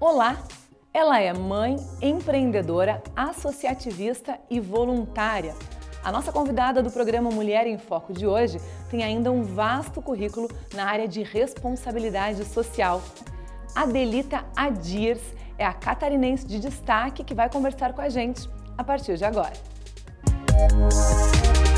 Olá! Ela é mãe, empreendedora, associativista e voluntária. A nossa convidada do programa Mulher em Foco de hoje tem ainda um vasto currículo na área de responsabilidade social. Adelita Adiers é a catarinense de destaque que vai conversar com a gente a partir de agora. Música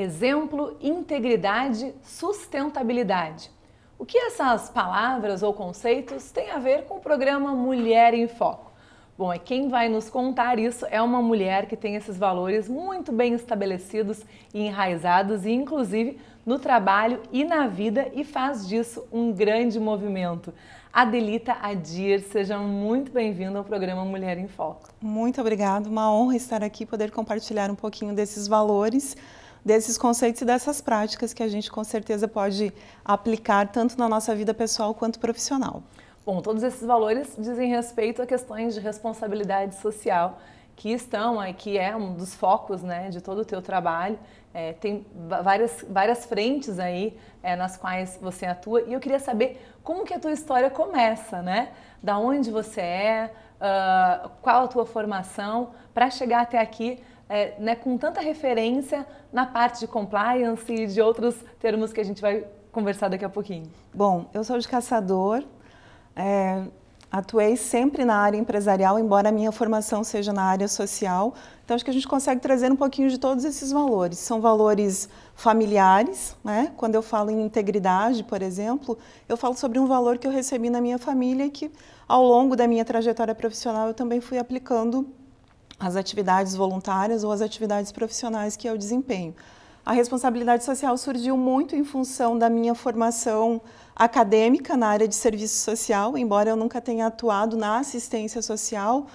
exemplo, integridade, sustentabilidade. O que essas palavras ou conceitos têm a ver com o programa Mulher em Foco? Bom, é quem vai nos contar isso é uma mulher que tem esses valores muito bem estabelecidos e enraizados, e inclusive no trabalho e na vida, e faz disso um grande movimento. Adelita Adir, seja muito bem-vinda ao programa Mulher em Foco. Muito obrigada, uma honra estar aqui e poder compartilhar um pouquinho desses valores desses conceitos e dessas práticas que a gente com certeza pode aplicar tanto na nossa vida pessoal quanto profissional. Bom, todos esses valores dizem respeito a questões de responsabilidade social que estão aí, que é um dos focos né, de todo o teu trabalho. É, tem várias, várias frentes aí é, nas quais você atua. E eu queria saber como que a tua história começa, né? Da onde você é, uh, qual a tua formação, para chegar até aqui é, né, com tanta referência na parte de compliance e de outros termos que a gente vai conversar daqui a pouquinho? Bom, eu sou de caçador, é, atuei sempre na área empresarial, embora a minha formação seja na área social. Então, acho que a gente consegue trazer um pouquinho de todos esses valores. São valores familiares, né? Quando eu falo em integridade, por exemplo, eu falo sobre um valor que eu recebi na minha família e que, ao longo da minha trajetória profissional, eu também fui aplicando as atividades voluntárias ou as atividades profissionais que eu é desempenho. A responsabilidade social surgiu muito em função da minha formação acadêmica na área de serviço social, embora eu nunca tenha atuado na assistência social,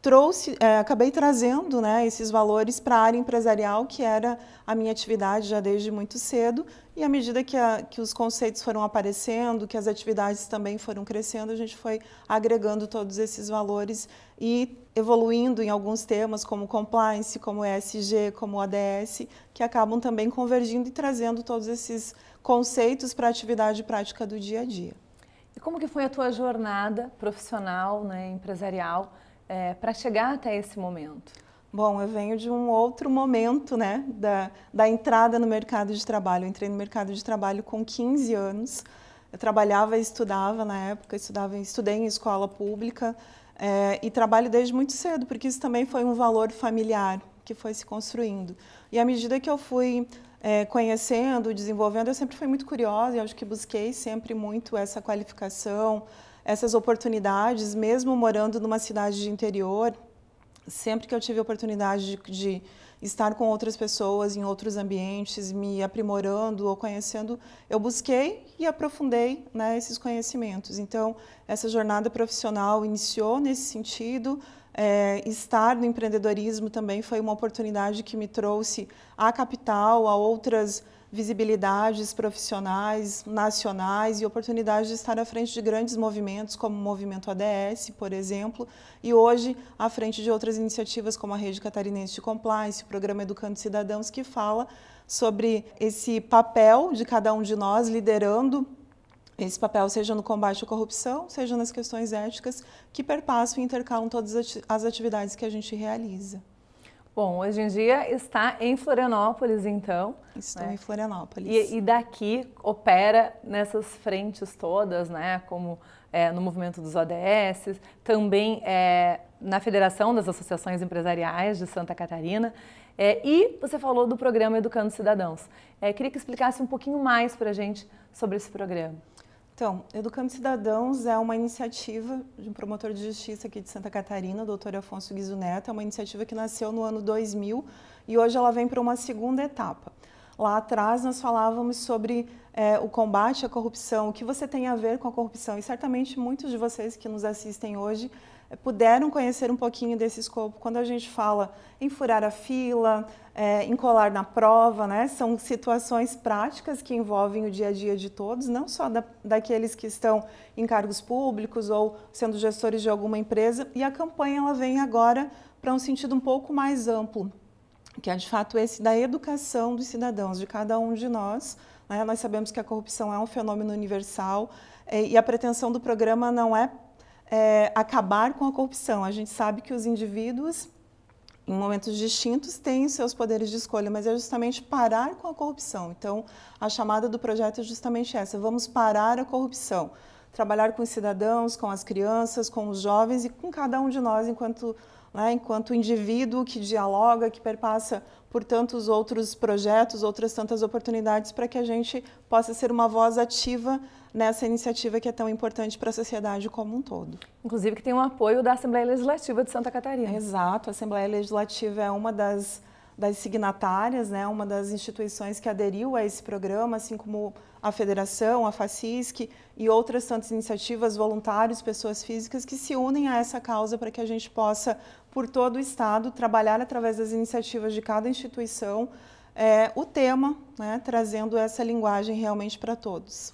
trouxe, é, acabei trazendo né, esses valores para a área empresarial, que era a minha atividade já desde muito cedo, e à medida que, a, que, os conceitos foram aparecendo, que as atividades também foram crescendo, a gente foi agregando todos esses valores e evoluindo em alguns temas como compliance, como ESG, como ODS, que acabam também convergindo e trazendo todos esses conceitos para a atividade prática do dia a dia. E como que foi a tua jornada profissional, né, empresarial, é, para chegar até esse momento? Bom, eu venho de um outro momento, né, da, da entrada no mercado de trabalho. Eu entrei no mercado de trabalho com 15 anos. Eu trabalhava e estudava na época, estudava, estudei em escola pública é, e trabalho desde muito cedo, porque isso também foi um valor familiar que foi se construindo. E à medida que eu fui é, conhecendo, desenvolvendo, eu sempre fui muito curiosa e acho que busquei sempre muito essa qualificação, essas oportunidades, mesmo morando numa cidade de interior, sempre que eu tive a oportunidade de, de, estar com outras pessoas em outros ambientes, me aprimorando ou conhecendo, eu busquei e aprofundei né, esses conhecimentos. Então, essa jornada profissional iniciou nesse sentido. É, estar no empreendedorismo também foi uma oportunidade que me trouxe à capital, a outras visibilidades profissionais, nacionais e oportunidades de estar à frente de grandes movimentos, como o Movimento ADS, por exemplo, e hoje à frente de outras iniciativas como a Rede Catarinense de Compliance, o Programa Educando Cidadãos, que fala sobre esse papel de cada um de nós liderando esse papel, seja no combate à corrupção, seja nas questões éticas, que perpassam e intercalam todas as atividades que a gente realiza. Bom, hoje em dia está em Florianópolis, então. Estou né? em Florianópolis. E, e, daqui opera nessas frentes todas, né? Como é, no movimento dos ODS, também é, na Federação das Associações Empresariais de Santa Catarina. É, e você falou do programa Educando Cidadãos. É, queria que explicasse um pouquinho mais para a gente sobre esse programa. Então, Educando Cidadãos é uma iniciativa de um promotor de justiça aqui de Santa Catarina, o doutor Afonso Guizuneta. Neto. É uma iniciativa que nasceu no ano 2000 e hoje ela vem para uma segunda etapa. Lá atrás nós falávamos sobre é, o combate à corrupção, o que você tem a ver com a corrupção. E certamente muitos de vocês que nos assistem hoje eh, puderam conhecer um pouquinho desse escopo quando a gente fala em furar a fila, é, em colar na prova, né? São situações práticas que envolvem o dia a dia de todos, não só da, daqueles que estão em cargos públicos ou sendo gestores de alguma empresa. E a campanha ela vem agora para um sentido um pouco mais amplo, que é de fato esse da educação dos cidadãos, de cada um de nós. Né? Nós sabemos que a corrupção é um fenômeno universal eh, e a pretensão do programa não é é, acabar com a corrupção. A gente sabe que os indivíduos, em momentos distintos, têm seus poderes de escolha, mas é justamente parar com a corrupção. Então, a chamada do projeto é justamente essa: vamos parar a corrupção. Trabalhar com os cidadãos, com as crianças, com os jovens e com cada um de nós enquanto, né, enquanto indivíduo que dialoga, que perpassa por tantos outros projetos, outras tantas oportunidades, para que a gente possa ser uma voz ativa nessa iniciativa que é tão importante para a sociedade como um todo. Inclusive que tem um apoio da Assembleia Legislativa de Santa Catarina. Exato, a Assembleia Legislativa é uma das das signatárias, né, uma das instituições que aderiu a esse programa, assim como a Federação, a FACISC e outras tantas iniciativas, voluntários, pessoas físicas que se unem a essa causa para que a gente possa, por todo o Estado, trabalhar através das iniciativas de cada instituição é, o tema, né, trazendo essa linguagem realmente para todos.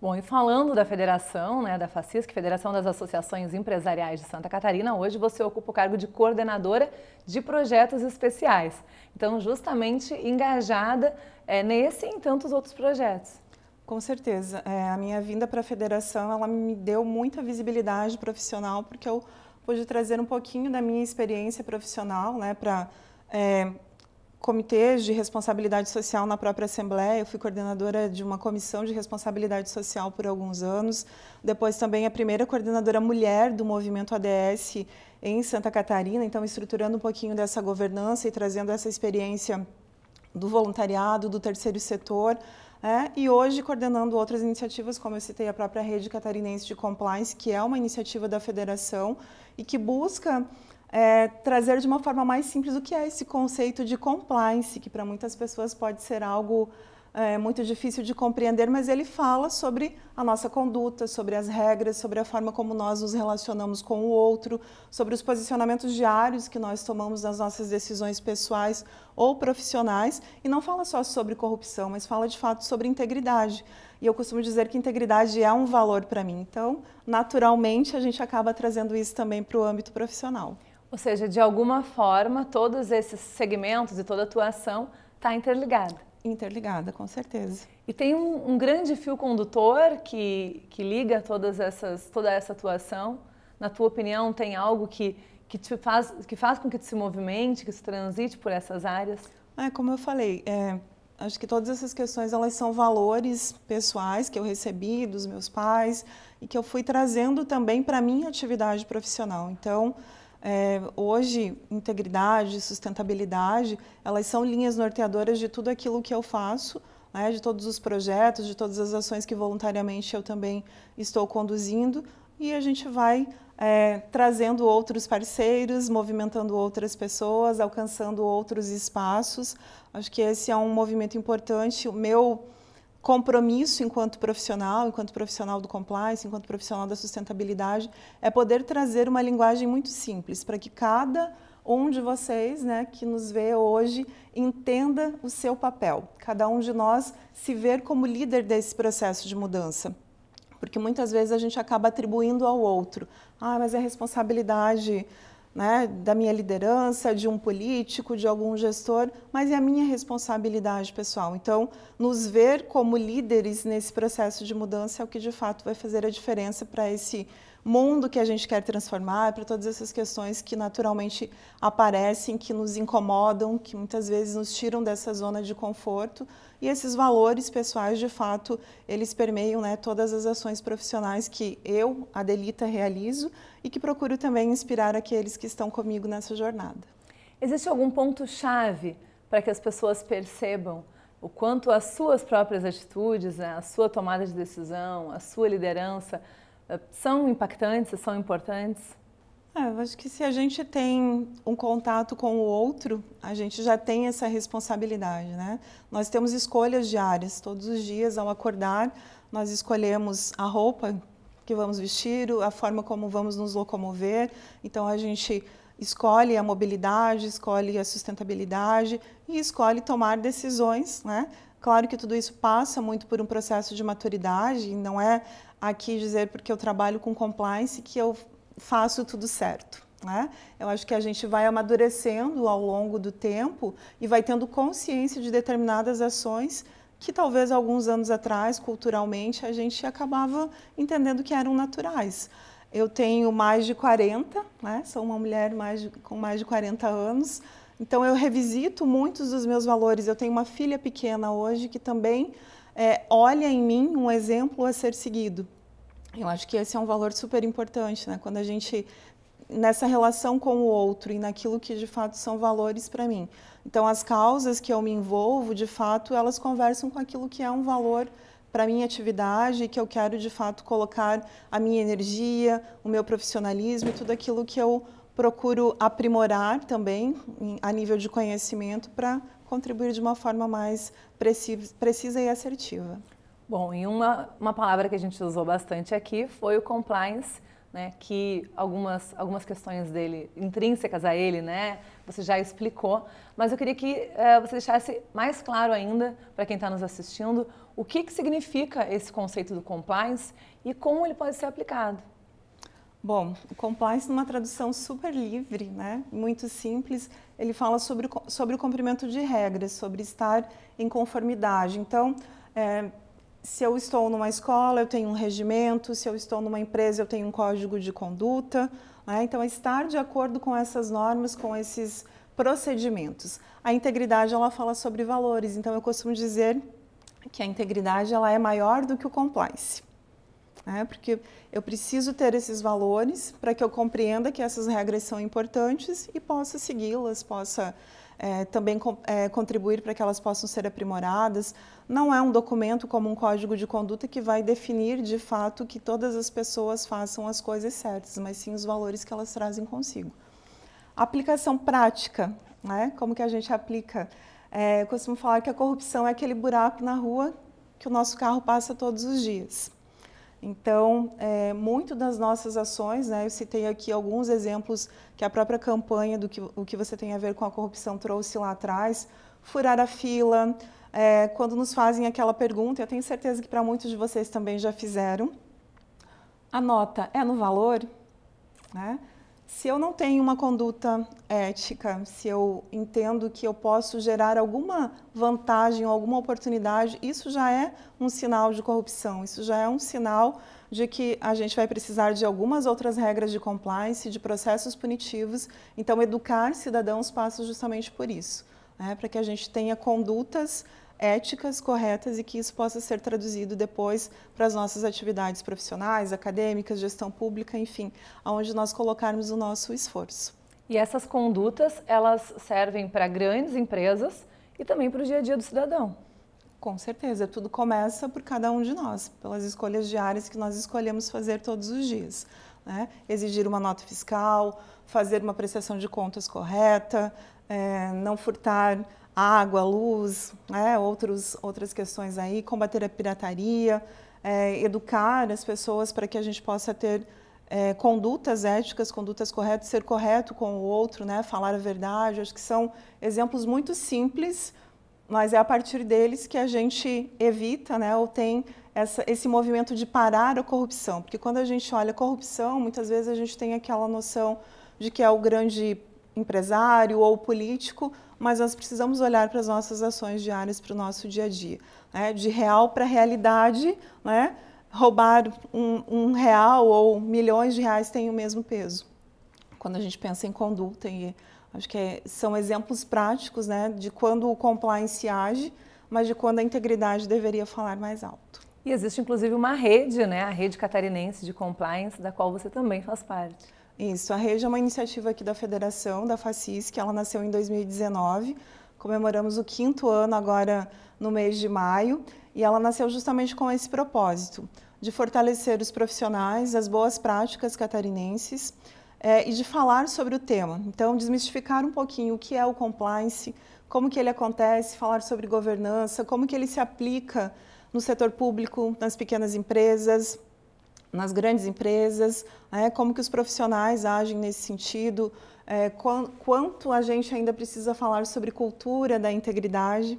Bom, e falando da federação, né, da FACISC, Federação das Associações Empresariais de Santa Catarina, hoje você ocupa o cargo de coordenadora de projetos especiais. Então, justamente engajada é, nesse e em tantos outros projetos. Com certeza. É, a minha vinda para a federação, ela me deu muita visibilidade profissional, porque eu pude trazer um pouquinho da minha experiência profissional, né, para... É, comitês de responsabilidade social na própria Assembleia. Eu fui coordenadora de uma comissão de responsabilidade social por alguns anos. Depois também a primeira coordenadora mulher do movimento ADS em Santa Catarina. Então, estruturando um pouquinho dessa governança e trazendo essa experiência do voluntariado, do terceiro setor. É, e hoje coordenando outras iniciativas, como eu citei a própria Rede Catarinense de Compliance, que é uma iniciativa da federação e que busca é, trazer de uma forma mais simples o que é esse conceito de compliance, que para muitas pessoas pode ser algo é, muito difícil de compreender, mas ele fala sobre a nossa conduta, sobre as regras, sobre a forma como nós nos relacionamos com o outro, sobre os posicionamentos diários que nós tomamos nas nossas decisões pessoais ou profissionais, e não fala só sobre corrupção, mas fala de fato sobre integridade. E eu costumo dizer que integridade é um valor para mim, então, naturalmente, a gente acaba trazendo isso também para o âmbito profissional. Ou seja, de alguma forma, todos esses segmentos e toda a atuação está interligada. Interligada, com certeza. E tem um, um, grande fio condutor que, que liga todas essas, toda essa atuação. Na tua opinião, tem algo que, que, te faz, que faz com que tu se movimente, que se transite por essas áreas? É, como eu falei, é, acho que todas essas questões elas são valores pessoais que eu recebi dos meus pais e que eu fui trazendo também para minha atividade profissional. Então, é, hoje, integridade, sustentabilidade, elas são linhas norteadoras de tudo aquilo que eu faço, né, de todos os projetos, de todas as ações que voluntariamente eu também estou conduzindo, e a gente vai é, trazendo outros parceiros, movimentando outras pessoas, alcançando outros espaços. Acho que esse é um movimento importante. O meu compromisso enquanto profissional, enquanto profissional do compliance, enquanto profissional da sustentabilidade, é poder trazer uma linguagem muito simples para que cada um de vocês, né, que nos vê hoje, entenda o seu papel. Cada um de nós se ver como líder desse processo de mudança. Porque muitas vezes a gente acaba atribuindo ao outro. Ah, mas é responsabilidade né, da minha liderança, de um político, de algum gestor, mas é a minha responsabilidade pessoal. Então, nos ver como líderes nesse processo de mudança é o que de fato vai fazer a diferença para esse mundo que a gente quer transformar, é para todas essas questões que naturalmente aparecem, que nos incomodam, que muitas vezes nos tiram dessa zona de conforto. E esses valores pessoais, de fato, eles permeiam né, todas as ações profissionais que eu, Adelita, realizo e que procuro também inspirar aqueles que estão comigo nessa jornada. Existe algum ponto-chave para que as pessoas percebam o quanto as suas próprias atitudes, né, a sua tomada de decisão, a sua liderança eh, são impactantes, são importantes? É, eu acho que se a gente tem um contato com o outro, a gente já tem essa responsabilidade, né? Nós temos escolhas diárias, todos os dias ao acordar, nós escolhemos a roupa que vamos vestir, a forma como vamos nos locomover. Então a gente escolhe a mobilidade, escolhe a sustentabilidade e escolhe tomar decisões, né? Claro que tudo isso passa muito por um processo de maturidade, não é aqui dizer, porque eu trabalho com compliance, que eu faço tudo certo. Né? Eu acho que a gente vai amadurecendo ao longo do tempo e vai tendo consciência de determinadas ações que talvez alguns anos atrás, culturalmente, a gente acabava entendendo que eram naturais. Eu tenho mais de 40, né? sou uma mulher mais de, com mais de 40 anos, então eu revisito muitos dos meus valores. Eu tenho uma filha pequena hoje que também é, olha em mim um exemplo a ser seguido. Eu acho que esse é um valor super importante, né? Quando a gente nessa relação com o outro e naquilo que de fato são valores para mim. Então, as causas que eu me envolvo, de fato, elas conversam com aquilo que é um valor para minha atividade que eu quero de fato colocar a minha energia, o meu profissionalismo e tudo aquilo que eu procuro aprimorar também a nível de conhecimento para contribuir de uma forma mais precisa e assertiva. Bom, e uma, uma palavra que a gente usou bastante aqui foi o compliance, né, que algumas, algumas questões dele, intrínsecas a ele, né, você já explicou, mas eu queria que uh, você deixasse mais claro ainda para quem está nos assistindo o que, que significa esse conceito do compliance e como ele pode ser aplicado. Bom, o compliance, numa tradução super livre, né, muito simples, ele fala sobre, sobre o cumprimento de regras, sobre estar em conformidade. Então, é, se eu estou numa escola, eu tenho um regimento, se eu estou numa empresa, eu tenho um código de conduta. Né? Então, é estar de acordo com essas normas, com esses procedimentos. A integridade, ela fala sobre valores. Então, eu costumo dizer que a integridade ela é maior do que o compliance né? porque eu preciso ter esses valores para que eu compreenda que essas regras são importantes e possa segui-las, possa é, também é, contribuir para que elas possam ser aprimoradas. Não é um documento como um código de conduta que vai definir de fato que todas as pessoas façam as coisas certas, mas sim os valores que elas trazem consigo. Aplicação prática, né? como que a gente aplica? É, eu costumo falar que a corrupção é aquele buraco na rua que o nosso carro passa todos os dias. Então, é, muito das nossas ações, né, eu citei aqui alguns exemplos que a própria campanha do que, o que você tem a ver com a corrupção trouxe lá atrás, furar a fila, é, quando nos fazem aquela pergunta, eu tenho certeza que para muitos de vocês também já fizeram, a nota é no valor? Né? Se eu não tenho uma conduta ética, se eu entendo que eu posso gerar alguma vantagem ou alguma oportunidade, isso já é um sinal de corrupção, isso já é um sinal de que a gente vai precisar de algumas outras regras de compliance, de processos punitivos. Então, educar cidadãos passa justamente por isso, né? para que a gente tenha condutas éticas corretas e que isso possa ser traduzido depois para as nossas atividades profissionais, acadêmicas, gestão pública, enfim, aonde nós colocarmos o nosso esforço. E essas condutas, elas servem para grandes empresas e também para o dia a dia do cidadão. Com certeza, tudo começa por cada um de nós, pelas escolhas diárias que nós escolhemos fazer todos os dias. Né? Exigir uma nota fiscal, fazer uma prestação de contas correta, é, não furtar água, luz, né, outros, outras questões aí, combater a pirataria, é, educar as pessoas para que a gente possa ter é, condutas éticas, condutas corretas, ser correto com o outro, né, falar a verdade. Acho que são exemplos muito simples, mas é a partir deles que a gente evita né, ou tem essa, esse movimento de parar a corrupção. Porque quando a gente olha a corrupção, muitas vezes a gente tem aquela noção de que é o grande empresário ou político, mas nós precisamos olhar para as nossas ações diárias, para o nosso dia a dia. Né? De real para realidade, né? roubar um, um, real ou milhões de reais tem o mesmo peso. Quando a gente pensa em conduta, e acho que é, são exemplos práticos né? de quando o compliance age, mas de quando a integridade deveria falar mais alto. E existe inclusive uma rede, né? a Rede Catarinense de Compliance, da qual você também faz parte. Isso, a Rede é uma iniciativa aqui da Federação, da FACIS, que ela nasceu em 2019. Comemoramos o quinto ano agora no mês de maio e ela nasceu justamente com esse propósito, de fortalecer os profissionais, as boas práticas catarinenses é, e de falar sobre o tema. Então, desmistificar um pouquinho o que é o compliance, como que ele acontece, falar sobre governança, como que ele se aplica no setor público, nas pequenas empresas, nas grandes empresas, né, como que os profissionais agem nesse sentido, é, quanto a gente ainda precisa falar sobre cultura da integridade,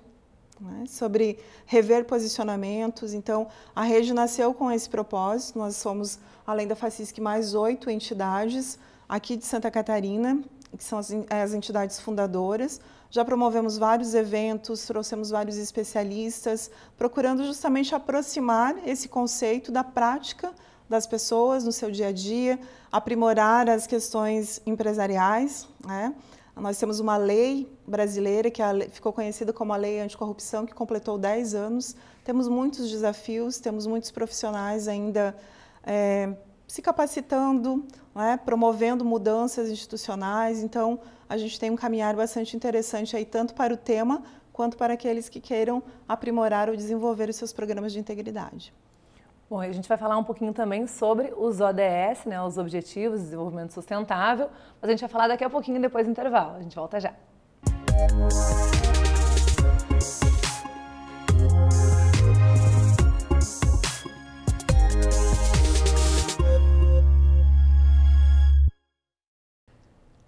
né, sobre rever posicionamentos. Então, a rede nasceu com esse propósito. Nós somos, além da FACISC, mais oito entidades aqui de Santa Catarina, que são as, as entidades fundadoras. Já promovemos vários eventos, trouxemos vários especialistas, procurando justamente aproximar esse conceito da prática das pessoas no seu dia a dia, aprimorar as questões empresariais. Né? Nós temos uma lei brasileira que é ficou conhecida como a Lei Anticorrupção, que completou 10 anos. Temos muitos desafios, temos muitos profissionais ainda é, se capacitando, né, promovendo mudanças institucionais. Então, a gente tem um caminhar bastante interessante aí, tanto para o tema quanto para aqueles que queiram aprimorar ou desenvolver os seus programas de integridade. Bom, a gente vai falar um pouquinho também sobre os ODS, né, os Objetivos de Desenvolvimento Sustentável, mas a gente vai falar daqui a pouquinho, depois do intervalo. A gente volta já.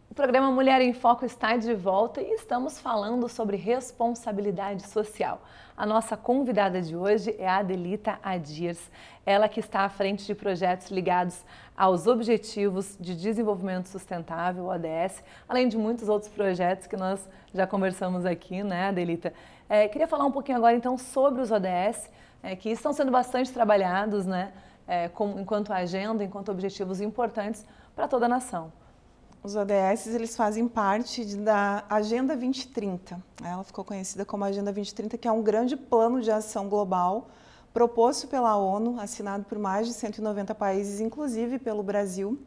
O programa Mulher em Foco está de volta e estamos falando sobre responsabilidade social. A nossa convidada de hoje é a Adelita Adirs, ela que está à frente de projetos ligados aos Objetivos de Desenvolvimento Sustentável, ODS, além de muitos outros projetos que nós já conversamos aqui, né, Adelita? É, queria falar um pouquinho agora então sobre os ODS, é, que estão sendo bastante trabalhados, né, é, com, enquanto agenda, enquanto objetivos importantes para toda a nação. Os ODS eles fazem parte da Agenda 2030. Né? Ela ficou conhecida como Agenda 2030, que é um grande plano de ação global proposto pela ONU, assinado por mais de 190 países, inclusive pelo Brasil,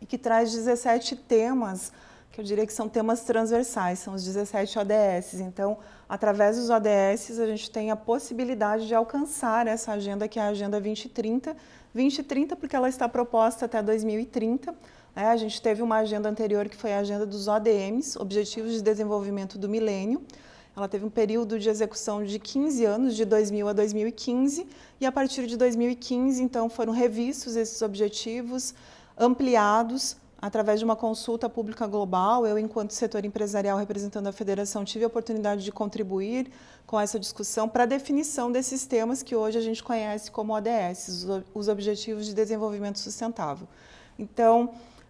e que traz 17 temas que eu diria que são temas transversais, são os 17 ODS. Então, através dos ODS, a gente tem a possibilidade de alcançar essa agenda que é a Agenda 2030. 2030 porque ela está proposta até 2030, é, a gente teve uma agenda anterior que foi a agenda dos ODMs, Objetivos de Desenvolvimento do Milênio. Ela teve um período de execução de 15 anos, de 2000 a 2015, e a partir de 2015, então, foram revistos esses objetivos, ampliados através de uma consulta pública global. Eu, enquanto setor empresarial representando a federação, tive a oportunidade de contribuir com essa discussão para a definição desses temas que hoje a gente conhece como ODS, os Objetivos de Desenvolvimento Sustentável. Então,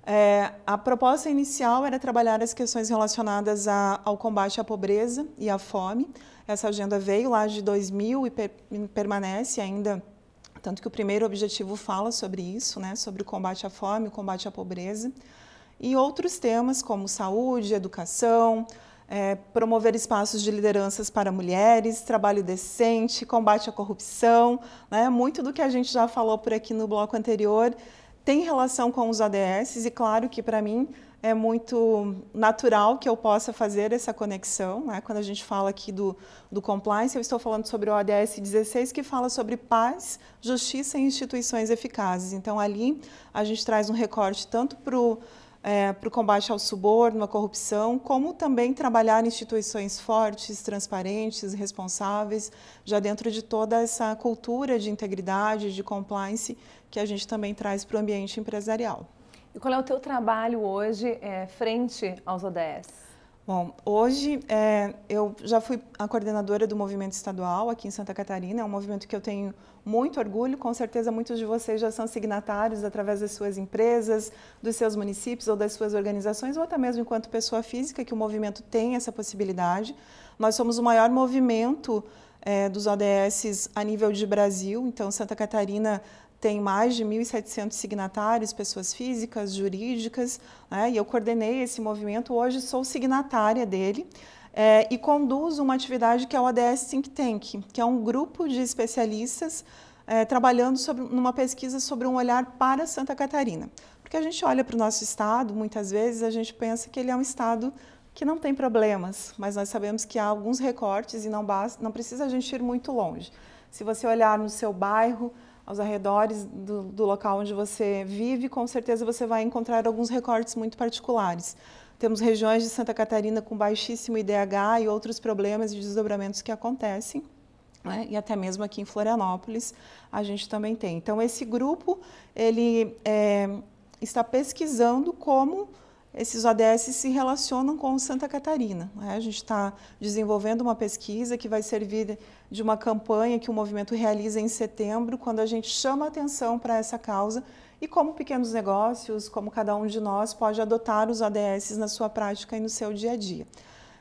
é, a proposta inicial era trabalhar as questões relacionadas a, ao combate à pobreza e à fome. Essa agenda veio lá de 2000 e, per, permanece ainda, tanto que o primeiro objetivo fala sobre isso, né, sobre o combate à fome, o combate à pobreza. E outros temas como saúde, educação, é, promover espaços de lideranças para mulheres, trabalho decente, combate à corrupção, né, muito do que a gente já falou por aqui no bloco anterior, tem relação com os ADS e claro que para mim é muito natural que eu possa fazer essa conexão. Né? Quando a gente fala aqui do, do compliance, eu estou falando sobre o ADS 16, que fala sobre paz, justiça e instituições eficazes. Então, ali a gente traz um recorte tanto para o é, para o combate ao suborno, à corrupção, como também trabalhar instituições fortes, transparentes, responsáveis, já dentro de toda essa cultura de integridade, de compliance que a gente também traz para o ambiente empresarial. E qual é o teu trabalho hoje é, frente aos ODS? Bom, hoje é, eu já fui a coordenadora do movimento estadual aqui em Santa Catarina, é um movimento que eu tenho muito orgulho, com certeza muitos de vocês já são signatários através das suas empresas, dos seus municípios ou das suas organizações, ou até mesmo enquanto pessoa física, que o movimento tem essa possibilidade. Nós somos o maior movimento é, dos ODS a nível de Brasil, então Santa Catarina tem mais de 1.700 signatários, pessoas físicas, jurídicas, né? e eu coordenei esse movimento, hoje sou signatária dele. É, e conduzo uma atividade que é o ADS Think Tank, que é um grupo de especialistas é, trabalhando sobre, numa pesquisa sobre um olhar para Santa Catarina. Porque a gente olha para o nosso estado, muitas vezes a gente pensa que ele é um estado que não tem problemas, mas nós sabemos que há alguns recortes e não, basta, não precisa a gente ir muito longe. Se você olhar no seu bairro, aos arredores do, do local onde você vive, com certeza você vai encontrar alguns recortes muito particulares. Temos regiões de Santa Catarina com baixíssimo IDH e outros problemas e desdobramentos que acontecem. Né? E até mesmo aqui em Florianópolis a gente também tem. Então esse grupo ele é, está pesquisando como esses ODS se relacionam com Santa Catarina. Né? A gente está desenvolvendo uma pesquisa que vai servir de uma campanha que o movimento realiza em setembro, quando a gente chama atenção para essa causa e como pequenos negócios, como cada um de nós pode adotar os ODS na sua prática e no seu dia a dia.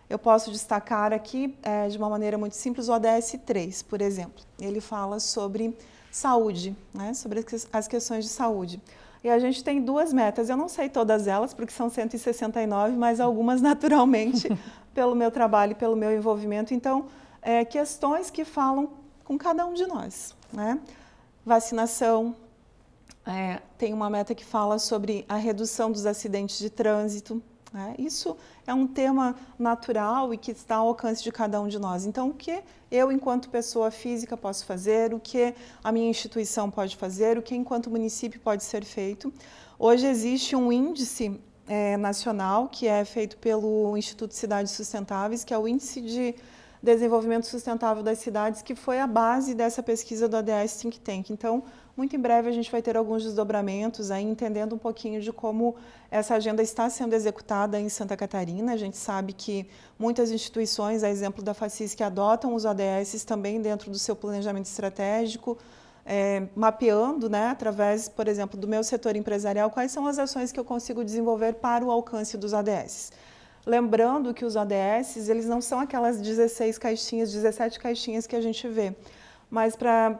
Eu posso destacar aqui, é, de uma maneira muito simples, o ODS 3, por exemplo. Ele fala sobre saúde, né? sobre as questões de saúde. E a gente tem duas metas. Eu não sei todas elas, porque são 169, mas algumas naturalmente, pelo meu trabalho e pelo meu envolvimento. Então, é, questões que falam com cada um de nós. Né? Vacinação, é, tem uma meta que fala sobre a redução dos acidentes de trânsito, né? isso é um tema natural e que está ao alcance de cada um de nós. Então, o que eu, enquanto pessoa física, posso fazer, o que a minha instituição pode fazer, o que, enquanto município, pode ser feito. Hoje existe um índice é, nacional que é feito pelo Instituto Cidades Sustentáveis, que é o Índice de Desenvolvimento Sustentável das Cidades, que foi a base dessa pesquisa do ADS Think Tank. Então, muito em breve a gente vai ter alguns desdobramentos aí, entendendo um pouquinho de como essa agenda está sendo executada em Santa Catarina. A gente sabe que muitas instituições, a exemplo da FACIS, que adotam os ODS também dentro do seu planejamento estratégico, é, mapeando, né, através, por exemplo, do meu setor empresarial, quais são as ações que eu consigo desenvolver para o alcance dos ADS. Lembrando que os ADS, eles não são aquelas 16 caixinhas, 17 caixinhas que a gente vê, mas para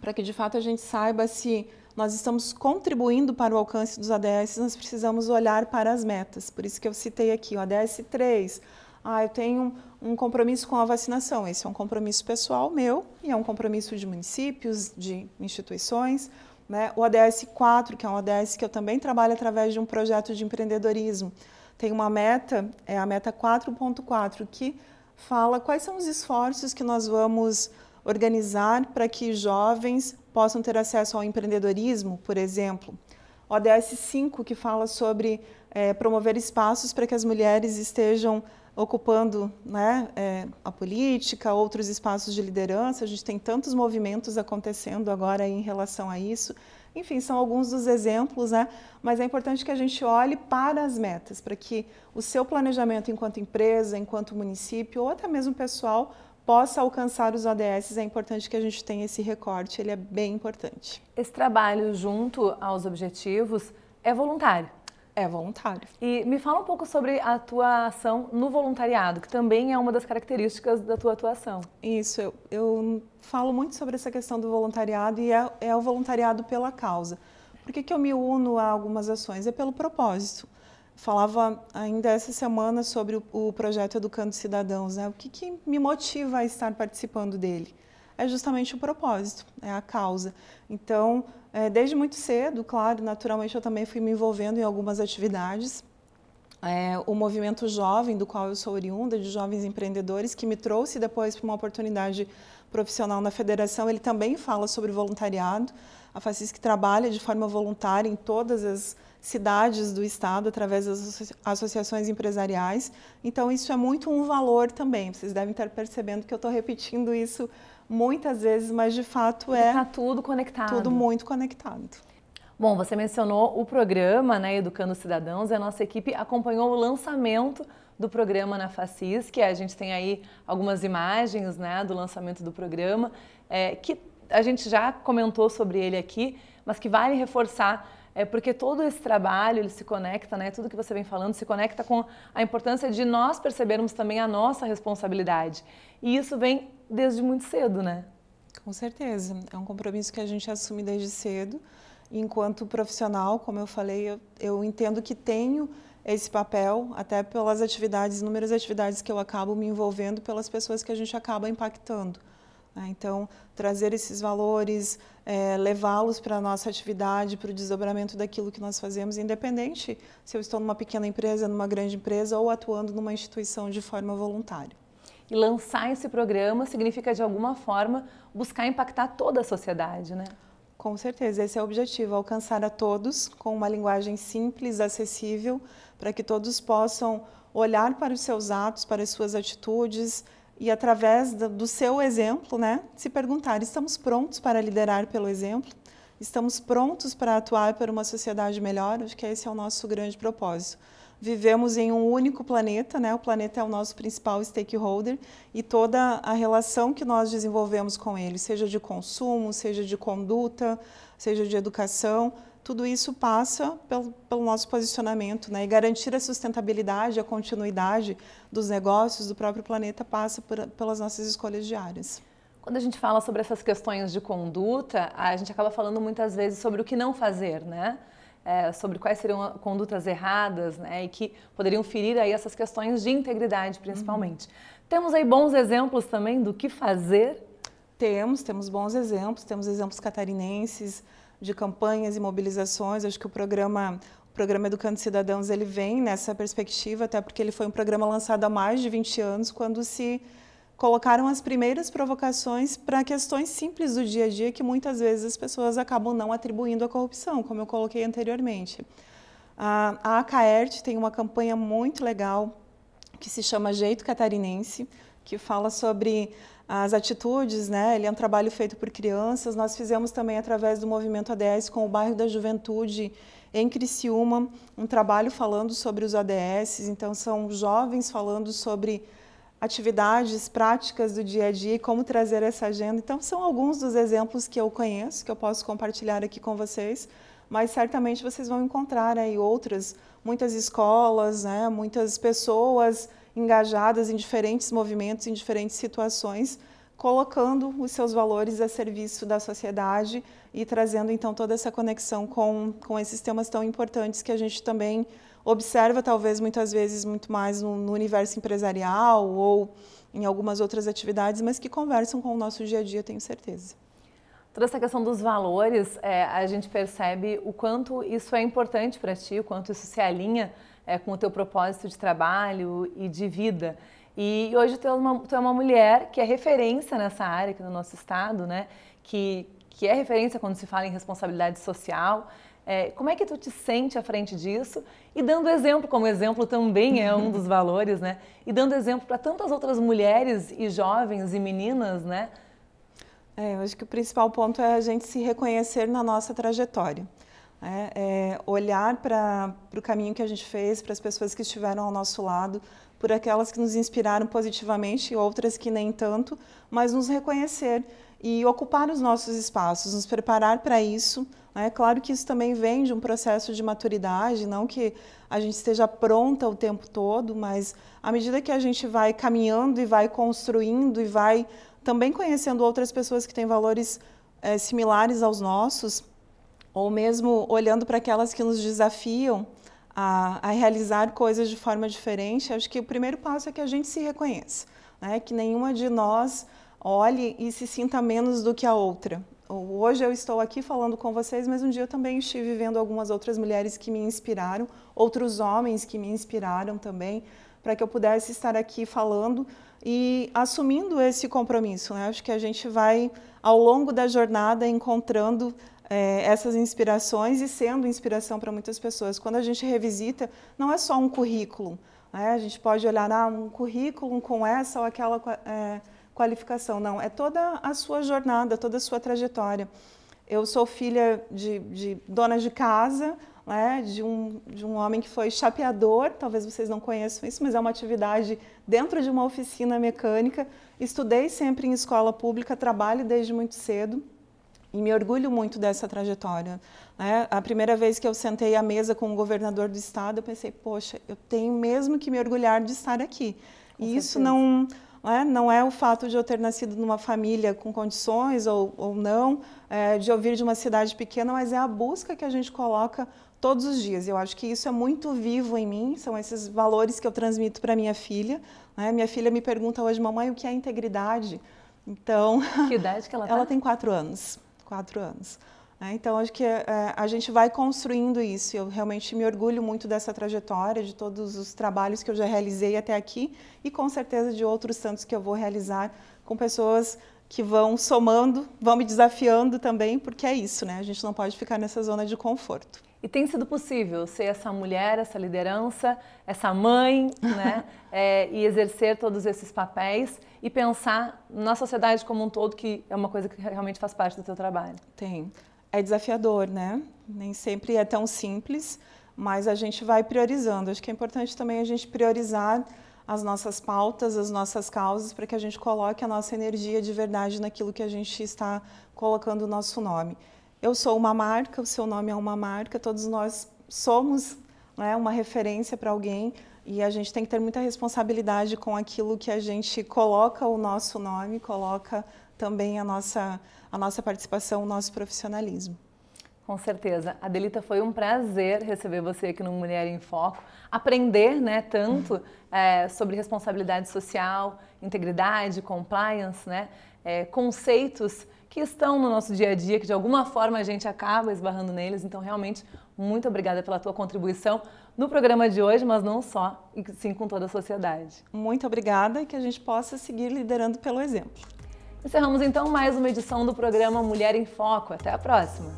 para que de fato a gente saiba se nós estamos contribuindo para o alcance dos ADS, nós precisamos olhar para as metas. Por isso que eu citei aqui o ADS 3. Ah, eu tenho um, um compromisso com a vacinação. Esse é um compromisso pessoal meu e é um compromisso de municípios, de instituições. Né? O ADS 4, que é um ADS que eu também trabalho através de um projeto de empreendedorismo, tem uma meta, é a meta 4.4, que fala quais são os esforços que nós vamos organizar para que jovens possam ter acesso ao empreendedorismo, por exemplo. ODS 5, que fala sobre é, promover espaços para que as mulheres estejam ocupando né, é, a política, outros espaços de liderança. A gente tem tantos movimentos acontecendo agora em relação a isso. Enfim, são alguns dos exemplos, né? mas é importante que a gente olhe para as metas, para que o seu planejamento enquanto empresa, enquanto município ou até mesmo pessoal possa alcançar os ODS, é importante que a gente tenha esse recorte, ele é bem importante. Esse trabalho junto aos objetivos é voluntário? É voluntário. E me fala um pouco sobre a tua ação no voluntariado, que também é uma das características da tua atuação. Isso, eu, eu falo muito sobre essa questão do voluntariado e é, é o voluntariado pela causa. Por que, que eu me uno a algumas ações? É pelo propósito falava ainda essa semana sobre o, projeto Educando Cidadãos, né? O que, que, me motiva a estar participando dele? É justamente o propósito, é a causa. Então, é, desde muito cedo, claro, naturalmente eu também fui me envolvendo em algumas atividades. É, o movimento jovem, do qual eu sou oriunda, de jovens empreendedores, que me trouxe depois para uma oportunidade profissional na federação, ele também fala sobre voluntariado. A FACISC trabalha de forma voluntária em todas as cidades do estado através das associações empresariais. Então isso é muito um valor também. Vocês devem estar percebendo que eu estou repetindo isso muitas vezes, mas de fato é está tudo conectado, tudo muito conectado. Bom, você mencionou o programa, né, Educando Cidadãos, e a nossa equipe acompanhou o lançamento do programa na Facis, que a gente tem aí algumas imagens, né, do lançamento do programa, é, que a gente já comentou sobre ele aqui, mas que vale reforçar é porque todo esse trabalho ele se conecta, né? Tudo que você vem falando se conecta com a importância de nós percebermos também a nossa responsabilidade. E isso vem desde muito cedo, né? Com certeza. É um compromisso que a gente assume desde cedo. Enquanto profissional, como eu falei, eu, eu entendo que tenho esse papel, até pelas atividades, inúmeras atividades que eu acabo me envolvendo, pelas pessoas que a gente acaba impactando. Né? Então, trazer esses valores, é, levá-los para a nossa atividade, para o desdobramento daquilo que nós fazemos, independente se eu estou numa pequena empresa, numa grande empresa ou atuando numa instituição de forma voluntária. E lançar esse programa significa, de alguma forma, buscar impactar toda a sociedade, né? Com certeza, esse é o objetivo, alcançar a todos com uma linguagem simples, acessível, para que todos possam olhar para os seus atos, para as suas atitudes, e através do seu exemplo, né, se perguntar: estamos prontos para liderar pelo exemplo? Estamos prontos para atuar por uma sociedade melhor? Acho que esse é o nosso grande propósito. Vivemos em um único planeta, né? O planeta é o nosso principal stakeholder e toda a relação que nós desenvolvemos com ele, seja de consumo, seja de conduta, seja de educação, tudo isso passa pelo, pelo nosso posicionamento, né? E garantir a sustentabilidade, a continuidade dos negócios do próprio planeta passa por, pelas nossas escolhas diárias. Quando a gente fala sobre essas questões de conduta, a gente acaba falando muitas vezes sobre o que não fazer, né? É, sobre quais seriam condutas erradas, né? E que poderiam ferir aí essas questões de integridade, principalmente. Uhum. Temos aí bons exemplos também do que fazer. Temos, temos bons exemplos, temos exemplos catarinenses, de campanhas e mobilizações. Acho que o programa o programa Educando Cidadãos ele vem nessa perspectiva, até porque ele foi um programa lançado há mais de 20 anos, quando se colocaram as primeiras provocações para questões simples do dia a dia que muitas vezes as pessoas acabam não atribuindo à corrupção, como eu coloquei anteriormente. A ACAERT tem uma campanha muito legal que se chama Jeito Catarinense, que fala sobre as atitudes, né? Ele é um trabalho feito por crianças. Nós fizemos também através do movimento ADS com o bairro da Juventude em Criciúma, um trabalho falando sobre os ADS. Então são jovens falando sobre atividades, práticas do dia a dia e como trazer essa agenda. Então são alguns dos exemplos que eu conheço, que eu posso compartilhar aqui com vocês, mas certamente vocês vão encontrar aí outras, muitas escolas, né, muitas pessoas engajadas em diferentes movimentos, em diferentes situações, colocando os seus valores a serviço da sociedade e trazendo então toda essa conexão com, com esses temas tão importantes que a gente também observa, talvez muitas vezes, muito mais no, no universo empresarial ou em algumas outras atividades, mas que conversam com o nosso dia a dia, tenho certeza. Toda essa questão dos valores, é, a gente percebe o quanto isso é importante para ti, o quanto isso se alinha é, com o teu propósito de trabalho e de vida. E hoje tu é, uma, tu é uma mulher que é referência nessa área aqui no nosso estado, né? Que, que é referência quando se fala em responsabilidade social. É, como é que tu te sente à frente disso? E dando exemplo, como exemplo também é um dos valores, né? E dando exemplo para tantas outras mulheres e jovens e meninas, né? É, eu acho que o principal ponto é a gente se reconhecer na nossa trajetória. Né, é olhar para o caminho que a gente fez, para as pessoas que estiveram ao nosso lado, por aquelas que nos inspiraram positivamente e outras que nem tanto, mas nos reconhecer e ocupar os nossos espaços, nos preparar para isso. É claro que isso também vem de um processo de maturidade, não que a gente esteja pronta o tempo todo, mas à medida que a gente vai caminhando e vai construindo e vai também conhecendo outras pessoas que têm valores é, similares aos nossos, ou mesmo olhando para aquelas que nos desafiam a, a, realizar coisas de forma diferente, acho que o primeiro passo é que a gente se reconheça, né? que nenhuma de nós olhe e se sinta menos do que a outra. Hoje eu estou aqui falando com vocês, mas um dia eu também estive vendo algumas outras mulheres que me inspiraram, outros homens que me inspiraram também, para que eu pudesse estar aqui falando e assumindo esse compromisso. Né? Acho que a gente vai, ao longo da jornada, encontrando é, essas inspirações e sendo inspiração para muitas pessoas. Quando a gente revisita, não é só um currículo. Né? A gente pode olhar ah, um currículo com essa ou aquela é, qualificação. Não, é toda a sua jornada, toda a sua trajetória. Eu sou filha de, de dona de casa, né, de, um, de um homem que foi chapeador, talvez vocês não conheçam isso, mas é uma atividade dentro de uma oficina mecânica. Estudei sempre em escola pública, trabalho desde muito cedo e me orgulho muito dessa trajetória. Né? A primeira vez que eu sentei à mesa com o governador do estado, eu pensei, poxa, eu tenho mesmo que me orgulhar de estar aqui. Com e certeza. isso não é, não é o fato de eu ter nascido numa família com condições ou, ou não, é, de eu vir de uma cidade pequena, mas é a busca que a gente coloca todos os dias. Eu acho que isso é muito vivo em mim, são esses valores que eu transmito para minha filha. Né? Minha filha me pergunta hoje, mamãe, o que é integridade? Então, que idade que ela, tá? ela tem quatro anos quatro anos. Né? Então, acho que é, a gente vai construindo isso. Eu realmente me orgulho muito dessa trajetória, de todos os trabalhos que eu já realizei até aqui e, com certeza, de outros tantos que eu vou realizar com pessoas que vão somando, vão me desafiando também, porque é isso, né? A gente não pode ficar nessa zona de conforto. E tem sido possível ser essa mulher, essa liderança, essa mãe, né? é, e exercer todos esses papéis e pensar na sociedade como um todo, que é uma coisa que realmente faz parte do seu trabalho. Tem. É desafiador, né? Nem sempre é tão simples, mas a gente vai priorizando. Acho que é importante também a gente priorizar as nossas pautas, as nossas causas, para que a gente coloque a nossa energia de verdade naquilo que a gente está colocando o nosso nome eu sou uma marca, o seu nome é uma marca, todos nós somos né, uma referência para alguém e a gente tem que ter muita responsabilidade com aquilo que a gente coloca o nosso nome, coloca também a nossa, a nossa participação, o nosso profissionalismo. Com certeza. Adelita, foi um prazer receber você aqui no Mulher em Foco. Aprender né, tanto é, sobre responsabilidade social, integridade, compliance, né, é, conceitos que estão no nosso dia a dia, que de alguma forma a gente acaba esbarrando neles. Então, realmente, muito obrigada pela tua contribuição no programa de hoje, mas não só, e sim com toda a sociedade. Muito obrigada e que a gente possa seguir liderando pelo exemplo. Encerramos então mais uma edição do programa Mulher em Foco. Até a próxima!